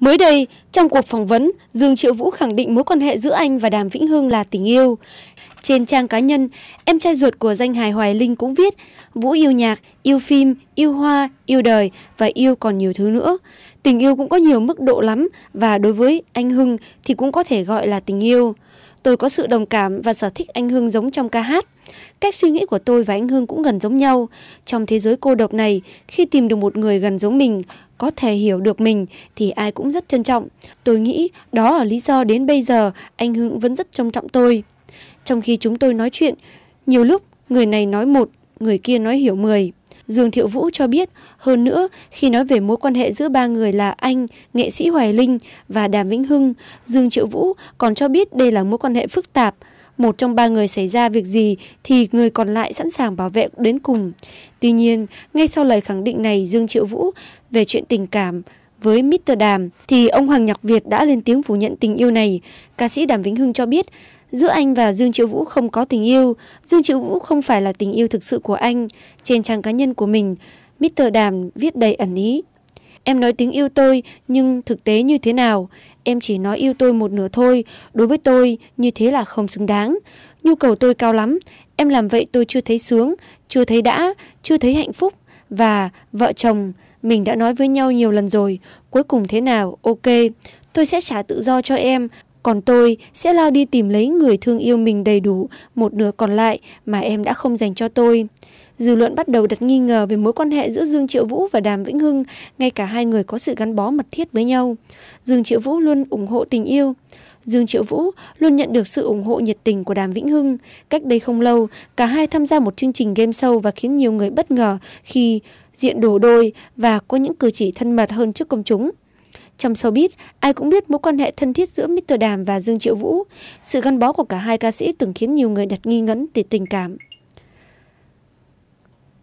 Mới đây, trong cuộc phỏng vấn, Dương Triệu Vũ khẳng định mối quan hệ giữa anh và Đàm Vĩnh Hưng là tình yêu. Trên trang cá nhân, em trai ruột của danh hài Hoài Linh cũng viết Vũ yêu nhạc, yêu phim, yêu hoa, yêu đời và yêu còn nhiều thứ nữa. Tình yêu cũng có nhiều mức độ lắm và đối với anh Hưng thì cũng có thể gọi là tình yêu. Tôi có sự đồng cảm và sở thích anh Hưng giống trong ca hát. Cách suy nghĩ của tôi và anh Hưng cũng gần giống nhau. Trong thế giới cô độc này, khi tìm được một người gần giống mình, có thể hiểu được mình thì ai cũng rất trân trọng. Tôi nghĩ đó là lý do đến bây giờ anh Hưng vẫn rất trân trọng tôi. Trong khi chúng tôi nói chuyện, nhiều lúc người này nói một, người kia nói hiểu mười. Dương Thiệu Vũ cho biết, hơn nữa, khi nói về mối quan hệ giữa ba người là anh, nghệ sĩ Hoài Linh và Đàm Vĩnh Hưng, Dương Triệu Vũ còn cho biết đây là mối quan hệ phức tạp. Một trong ba người xảy ra việc gì thì người còn lại sẵn sàng bảo vệ đến cùng. Tuy nhiên, ngay sau lời khẳng định này Dương Triệu Vũ về chuyện tình cảm, với Mr. Đàm thì ông Hoàng Nhạc Việt đã lên tiếng phủ nhận tình yêu này. Ca sĩ Đàm Vĩnh Hưng cho biết giữa anh và Dương Triệu Vũ không có tình yêu, Dương Triệu Vũ không phải là tình yêu thực sự của anh. Trên trang cá nhân của mình, Mr. Đàm viết đầy ẩn ý. Em nói tiếng yêu tôi nhưng thực tế như thế nào? Em chỉ nói yêu tôi một nửa thôi, đối với tôi như thế là không xứng đáng. Nhu cầu tôi cao lắm, em làm vậy tôi chưa thấy sướng, chưa thấy đã, chưa thấy hạnh phúc và vợ chồng mình đã nói với nhau nhiều lần rồi, cuối cùng thế nào, ok, tôi sẽ trả tự do cho em, còn tôi sẽ lao đi tìm lấy người thương yêu mình đầy đủ, một nửa còn lại mà em đã không dành cho tôi. Dư luận bắt đầu đặt nghi ngờ về mối quan hệ giữa Dương Triệu Vũ và Đàm Vĩnh Hưng, ngay cả hai người có sự gắn bó mật thiết với nhau. Dương Triệu Vũ luôn ủng hộ tình yêu, Dương Triệu Vũ luôn nhận được sự ủng hộ nhiệt tình của Đàm Vĩnh Hưng. Cách đây không lâu, cả hai tham gia một chương trình game show và khiến nhiều người bất ngờ khi diện đổ đôi và có những cử chỉ thân mật hơn trước công chúng. Trong showbiz, ai cũng biết mối quan hệ thân thiết giữa Mr. Đàm và Dương Triệu Vũ. Sự gắn bó của cả hai ca sĩ từng khiến nhiều người đặt nghi ngẫn về tình cảm.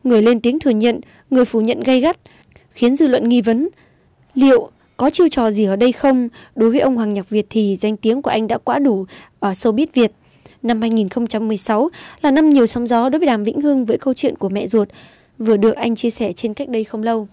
Người lên tiếng thừa nhận, người phủ nhận gay gắt, khiến dư luận nghi vấn liệu có chiêu trò gì ở đây không? Đối với ông Hoàng Nhạc Việt thì danh tiếng của anh đã quá đủ ở showbiz Việt. Năm 2016 là năm nhiều sóng gió đối với Đàm Vĩnh Hưng với câu chuyện của mẹ ruột, vừa được anh chia sẻ trên cách đây không lâu.